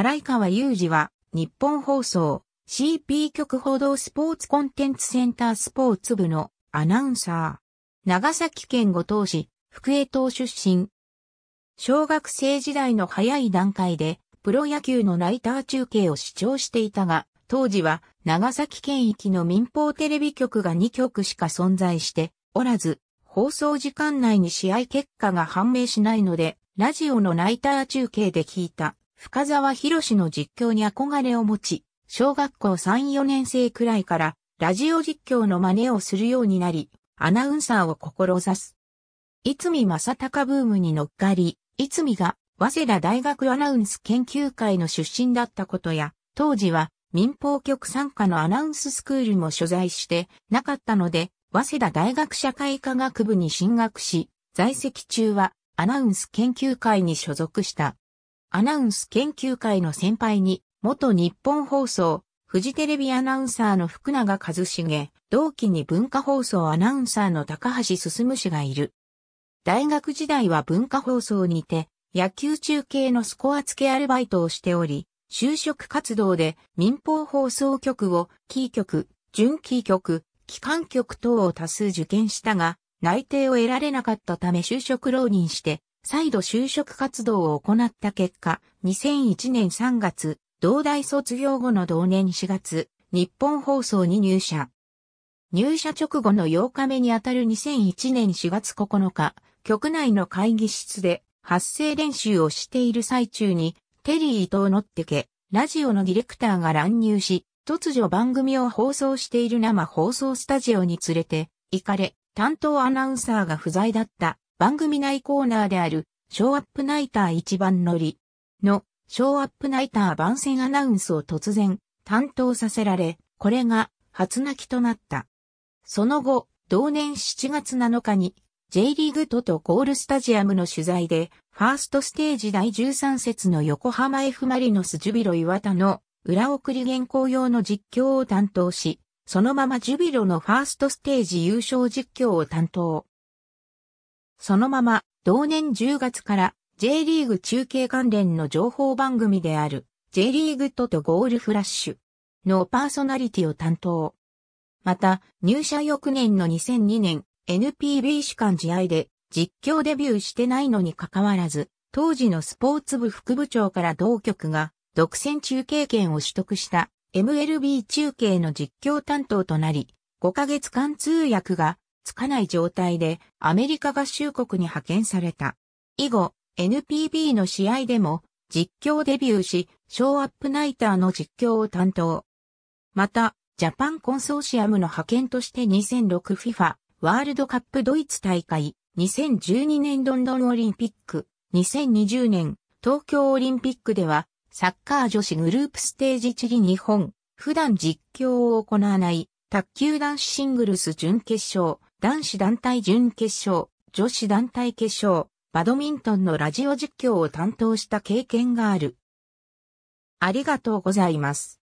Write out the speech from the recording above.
荒川祐二は、日本放送、CP 局報道スポーツコンテンツセンタースポーツ部のアナウンサー。長崎県五島市、福江島出身。小学生時代の早い段階で、プロ野球のライター中継を視聴していたが、当時は長崎県域の民放テレビ局が2局しか存在しておらず、放送時間内に試合結果が判明しないので、ラジオのライター中継で聞いた深沢博の実況に憧れを持ち、小学校3、4年生くらいから、ラジオ実況の真似をするようになり、アナウンサーを志す。いつみ正隆ブームに乗っかり、いつみが、早稲田大学アナウンス研究会の出身だったことや、当時は民放局参加のアナウンススクールも所在してなかったので、早稲田大学社会科学部に進学し、在籍中はアナウンス研究会に所属した。アナウンス研究会の先輩に、元日本放送、フジテレビアナウンサーの福永和茂、同期に文化放送アナウンサーの高橋進氏がいる。大学時代は文化放送にて、野球中継のスコア付けアルバイトをしており、就職活動で民放放送局をキー局、準キー局、機関局等を多数受験したが、内定を得られなかったため就職浪人して、再度就職活動を行った結果、2001年3月、同大卒業後の同年4月、日本放送に入社。入社直後の8日目にあたる2001年4月9日、局内の会議室で発声練習をしている最中に、テリー伊藤のってけ、ラジオのディレクターが乱入し、突如番組を放送している生放送スタジオに連れて、行かれ、担当アナウンサーが不在だった番組内コーナーである、ショーアップナイター一番乗りの、ショーアップナイター番宣アナウンスを突然担当させられ、これが初泣きとなった。その後、同年7月7日に J リーグトとゴールスタジアムの取材で、ファーストステージ第13節の横浜 F マリノスジュビロ岩田の裏送り原稿用の実況を担当し、そのままジュビロのファーストステージ優勝実況を担当。そのまま、同年10月から J リーグ中継関連の情報番組である J リーグトとゴールフラッシュのパーソナリティを担当。また、入社翌年の2002年 NPB 主管試合で実況デビューしてないのに関わらず、当時のスポーツ部副部長から同局が独占中継権を取得した MLB 中継の実況担当となり、5ヶ月間通訳がつかない状態でアメリカ合衆国に派遣された。以後、NPB の試合でも実況デビューし、ショーアップナイターの実況を担当。また、ジャパンコンソーシアムの派遣として 2006FIFA ワールドカップドイツ大会、2012年ロンドンオリンピック、2020年東京オリンピックでは、サッカー女子グループステージチリ日本、普段実況を行わない、卓球男子シングルス準決勝、男子団体準決勝、女子団体決勝、バドミントンのラジオ実況を担当した経験がある。ありがとうございます。